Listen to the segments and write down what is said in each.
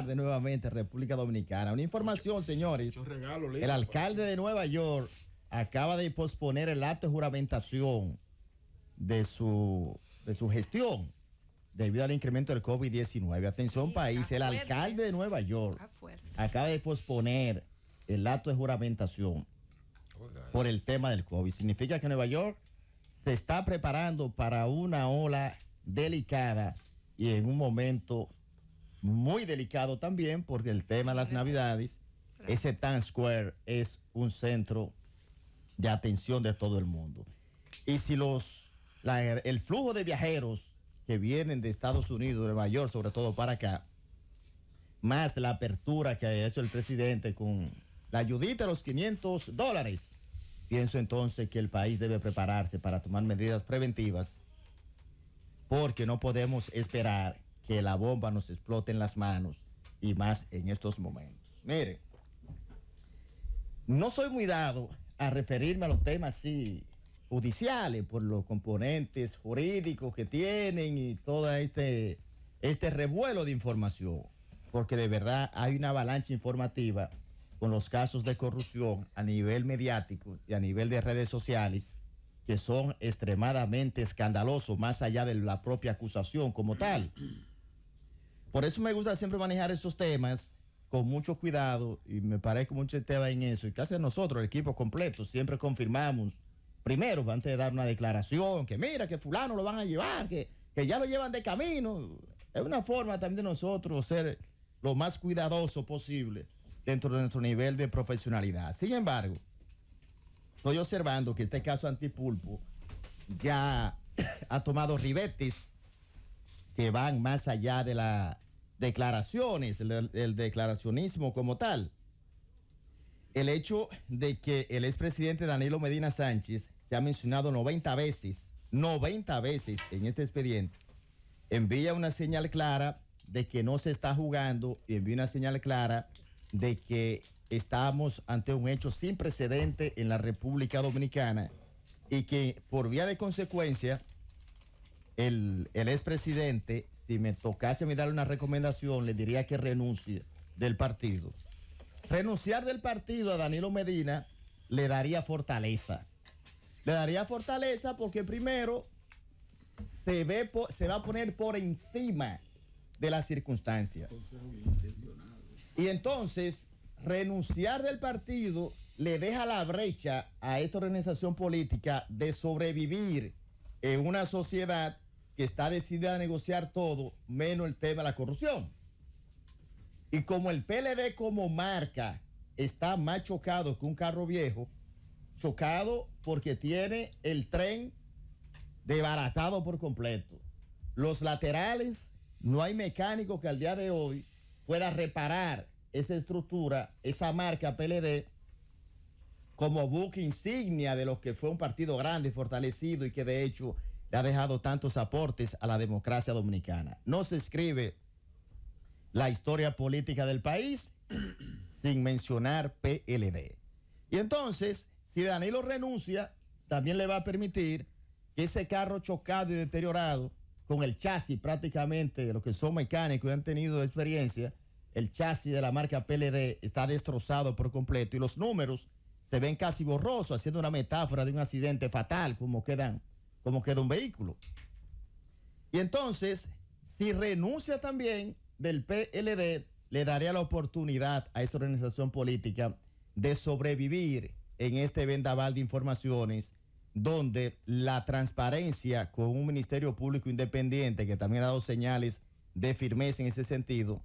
de nuevamente República Dominicana. Una información, señores. el alcalde de Nueva York acaba de posponer el acto de juramentación de su, gestión debido al incremento del COVID-19. Atención país, el alcalde de Nueva York acaba de posponer el acto de juramentación por eh. el tema del COVID. Significa que Nueva York se está preparando para una ola delicada y en un momento muy delicado también porque el tema de las navidades, ese Times Square es un centro de atención de todo el mundo. Y si los, el flujo de viajeros que vienen de Estados Unidos, de Nueva York, sobre todo para acá, más la apertura que ha hecho el presidente con la ayudita de los 500 dólares, pienso entonces que el país debe prepararse para tomar medidas preventivas porque no podemos esperar que la bomba nos explote en las manos y más en estos momentos. Mire, no soy cuidado... a referirme a los temas así judiciales por los componentes jurídicos que tienen y todo este, este revuelo de información, porque de verdad hay una avalancha informativa con los casos de corrupción a nivel mediático y a nivel de redes sociales que son extremadamente escandalosos, más allá de la propia acusación como tal. Por eso me gusta siempre manejar estos temas con mucho cuidado y me parezco mucho tema este en eso. Y casi nosotros, el equipo completo, siempre confirmamos, primero, antes de dar una declaración, que mira, que fulano lo van a llevar, que, que ya lo llevan de camino. Es una forma también de nosotros ser lo más cuidadoso posible dentro de nuestro nivel de profesionalidad. Sin embargo, estoy observando que este caso antipulpo ya ha tomado ribetes que van más allá de las declaraciones, el, declaracionismo como tal. El hecho de que el expresidente Danilo Medina Sánchez se ha mencionado 90 veces, 90 veces en este expediente, envía una señal clara de que no se está jugando y envía una señal clara de que estamos ante un hecho sin precedente en la República Dominicana y que por vía de consecuencia el, expresidente, si me tocase a mí darle una recomendación, le diría que renuncie del partido. Renunciar del partido a Danilo Medina le daría fortaleza. Le daría fortaleza porque primero se, ve se va a poner por encima de las circunstancias. Y entonces, renunciar del partido le deja la brecha a esta organización política de sobrevivir en una sociedad que está decidida a negociar todo, menos el tema de la corrupción. Y como el PLD como marca está más chocado que un carro viejo, chocado porque tiene el tren desbaratado por completo. Los laterales, no hay mecánico que al día de hoy pueda reparar esa estructura, esa marca PLD, como buque insignia de lo que fue un partido grande, fortalecido y que de hecho ha dejado tantos aportes a la democracia dominicana. No se escribe la historia política del país sin mencionar PLD. Y entonces, si Danilo renuncia, también le va a permitir que ese carro chocado y deteriorado, con el chasis prácticamente, los que son mecánicos y han tenido experiencia, el chasis de la marca PLD está destrozado por completo y los números se ven casi borrosos, haciendo una metáfora de un accidente fatal, como quedan ...como queda un vehículo. Y entonces, si renuncia también del PLD, le daría la oportunidad a esa organización política de sobrevivir en este vendaval de informaciones donde la transparencia con un Ministerio Público Independiente, que también ha dado señales de firmeza en ese sentido,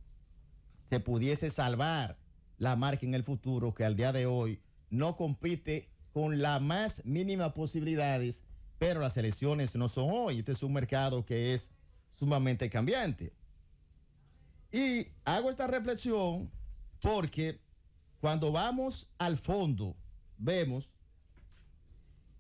se pudiese salvar la marca en el futuro que al día de hoy no compite con las más mínimas posibilidades pero las elecciones no son hoy. Este es un mercado que es sumamente cambiante. Y hago esta reflexión porque cuando vamos al fondo, vemos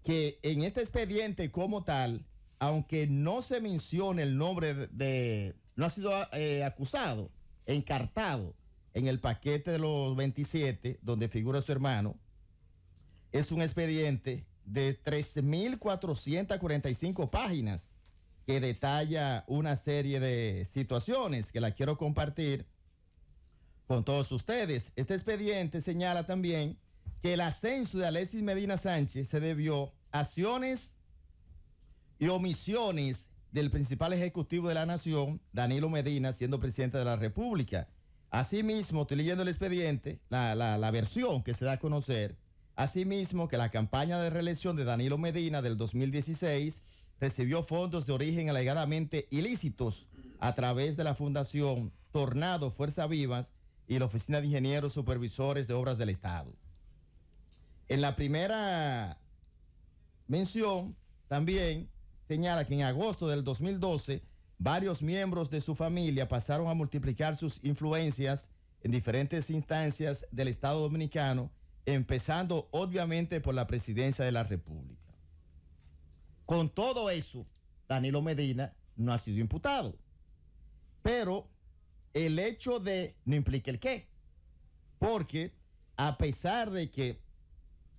que en este expediente como tal, aunque no se mencione el nombre de, no ha sido eh, acusado, encartado en el paquete de los 27, donde figura su hermano, es un expediente de 3.445 páginas que detalla una serie de situaciones que la quiero compartir con todos ustedes. Este expediente señala también que el ascenso de Alexis Medina Sánchez se debió a acciones y omisiones del principal ejecutivo de la nación, Danilo Medina, siendo presidente de la República. Asimismo, estoy leyendo el expediente, la, la versión que se da a conocer Asimismo, que la campaña de reelección de Danilo Medina del 2016 recibió fondos de origen alegadamente ilícitos a través de la Fundación Tornado Fuerza Vivas y la Oficina de Ingenieros Supervisores de Obras del Estado. En la primera mención, también señala que en agosto del 2012, varios miembros de su familia pasaron a multiplicar sus influencias en diferentes instancias del Estado Dominicano empezando obviamente por la presidencia de la República. Con todo eso, Danilo Medina no ha sido imputado. Pero el hecho de no implica el qué. Porque a pesar de que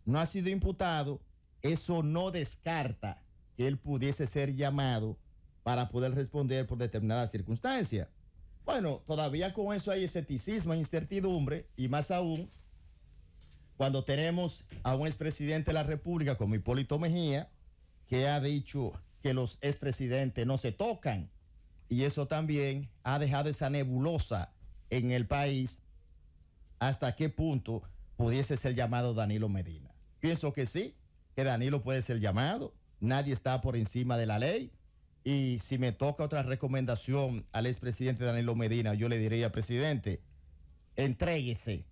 no ha sido imputado, eso no descarta que él pudiese ser llamado para poder responder por determinadas circunstancias. Bueno, todavía con eso hay escepticismo, e incertidumbre y más aún cuando tenemos a un expresidente de la República como Hipólito Mejía, que ha dicho que los expresidentes no se tocan, y eso también ha dejado esa nebulosa en el país, hasta qué punto pudiese ser llamado Danilo Medina. Pienso que sí, que Danilo puede ser llamado, nadie está por encima de la ley. Y si me toca otra recomendación al expresidente Danilo Medina, yo le diría, presidente, entréguese,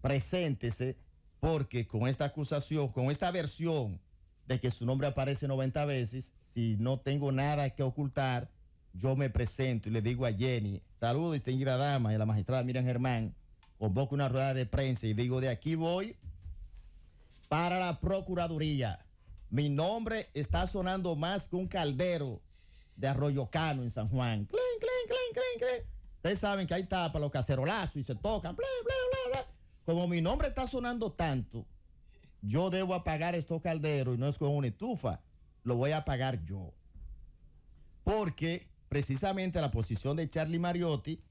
preséntese porque con esta acusación, con esta versión de que su nombre aparece 90 veces, si no tengo nada que ocultar, yo me presento y le digo a Jenny, saludo distinguida dama y a la magistrada Miriam Germán, convoco una rueda de prensa y digo, de aquí voy para la Procuraduría. Mi nombre está sonando más que un caldero de Arroyo Cano en San Juan. ¡Cling, cling, cling, Ustedes saben que ahí está para los cacerolazos y se tocan. ¡Bling, blé, blé, como mi nombre está sonando tanto, yo debo apagar estos calderos y no es con una estufa, lo voy a apagar yo. Porque precisamente la posición de Charlie Mariotti,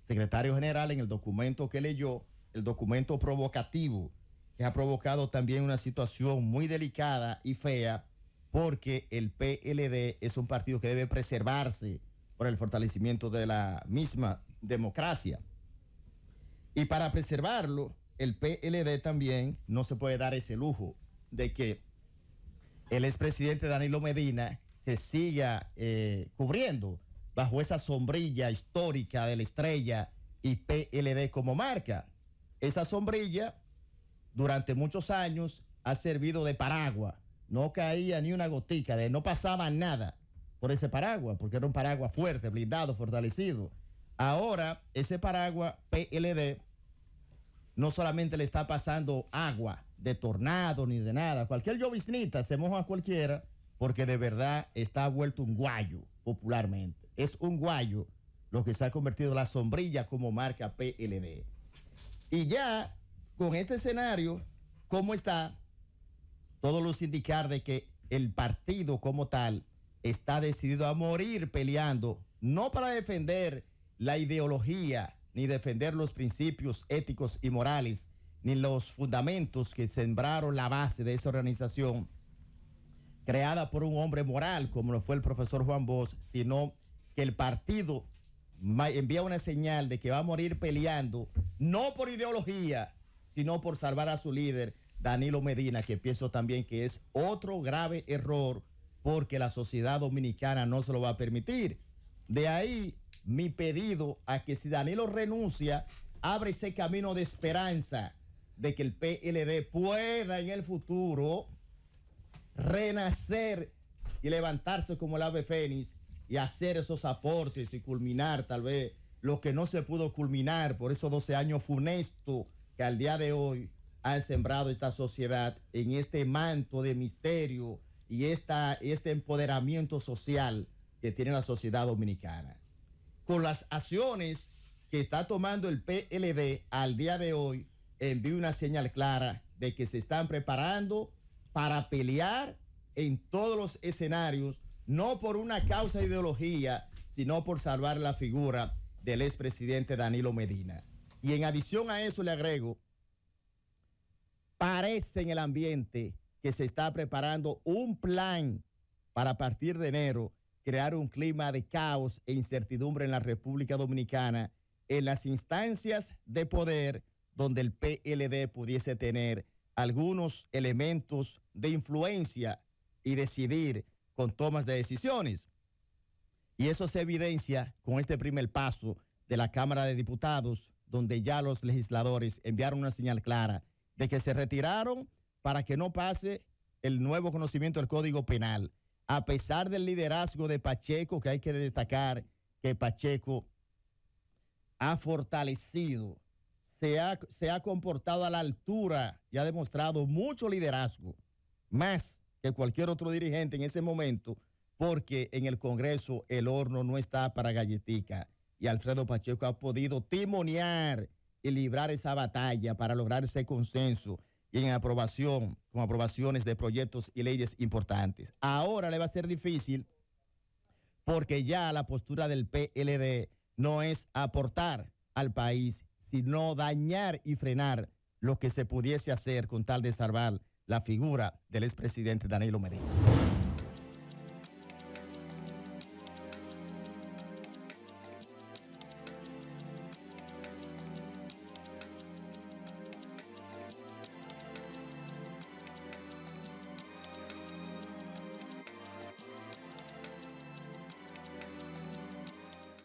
secretario general, en el documento que leyó, el documento provocativo, que ha provocado también una situación muy delicada y fea, porque el PLD es un partido que debe preservarse por el fortalecimiento de la misma democracia. Y para preservarlo, el PLD también no se puede dar ese lujo de que el expresidente Danilo Medina se siga eh, cubriendo bajo esa sombrilla histórica de la estrella y PLD como marca. Esa sombrilla durante muchos años ha servido de paraguas. No caía ni una gotica, de no pasaba nada por ese paraguas, porque era un paraguas fuerte, blindado, fortalecido. Ahora ese paraguas PLD no solamente le está pasando agua de tornado ni de nada. Cualquier lloviznita se moja cualquiera porque de verdad está vuelto un guayo popularmente. Es un guayo lo que se ha convertido en la sombrilla como marca PLD. Y ya con este escenario, ¿cómo está? Todos los indicar de que el partido como tal está decidido a morir peleando, no para defender la ideología ni defender los principios éticos y morales, ni los fundamentos que sembraron la base de esa organización, creada por un hombre moral como lo fue el profesor Juan Bosch, sino que el partido envía una señal de que va a morir peleando, no por ideología, sino por salvar a su líder, Danilo Medina, que pienso también que es otro grave error porque la sociedad dominicana no se lo va a permitir. De ahí mi pedido a que si Danilo renuncia, abre ese camino de esperanza de que el PLD pueda en el futuro renacer y levantarse como el ave fénix y hacer esos aportes y culminar tal vez lo que no se pudo culminar por esos 12 años funestos que al día de hoy han sembrado esta sociedad en este manto de misterio y este empoderamiento social que tiene la sociedad dominicana con las acciones que está tomando el PLD al día de hoy, envío una señal clara de que se están preparando para pelear en todos los escenarios, no por una causa de ideología, sino por salvar la figura del expresidente Danilo Medina. Y en adición a eso le agrego, parece en el ambiente que se está preparando un plan para partir de enero crear un clima de caos e incertidumbre en la República Dominicana, en las instancias de poder donde el PLD pudiese tener algunos elementos de influencia y decidir con tomas de decisiones. Y eso se evidencia con este primer paso de la Cámara de Diputados, donde ya los legisladores enviaron una señal clara de que se retiraron para que no pase el nuevo conocimiento del Código Penal a pesar del liderazgo de Pacheco, que hay que destacar que Pacheco ha fortalecido, se ha, se ha comportado a la altura y ha demostrado mucho liderazgo, más que cualquier otro dirigente en ese momento, porque en el Congreso el horno no está para galletica y Alfredo Pacheco ha podido timonear y librar esa batalla para lograr ese consenso y en aprobación, con aprobaciones de proyectos y leyes importantes. Ahora le va a ser difícil porque ya la postura del PLD no es aportar al país, sino dañar y frenar lo que se pudiese hacer con tal de salvar la figura del expresidente Danilo Medina.